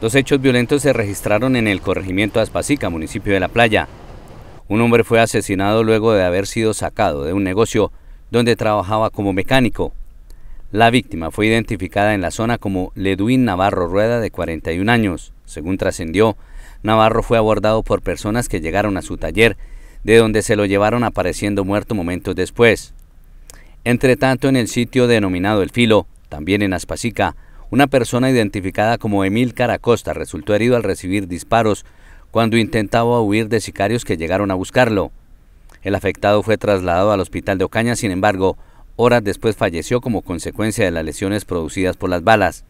Dos hechos violentos se registraron en el corregimiento de Aspasica, municipio de La Playa. Un hombre fue asesinado luego de haber sido sacado de un negocio donde trabajaba como mecánico. La víctima fue identificada en la zona como Leduín Navarro Rueda, de 41 años. Según trascendió, Navarro fue abordado por personas que llegaron a su taller, de donde se lo llevaron apareciendo muerto momentos después. Entre tanto, en el sitio denominado El Filo, también en Aspasica, una persona identificada como Emil Caracosta resultó herido al recibir disparos cuando intentaba huir de sicarios que llegaron a buscarlo. El afectado fue trasladado al hospital de Ocaña, sin embargo, horas después falleció como consecuencia de las lesiones producidas por las balas.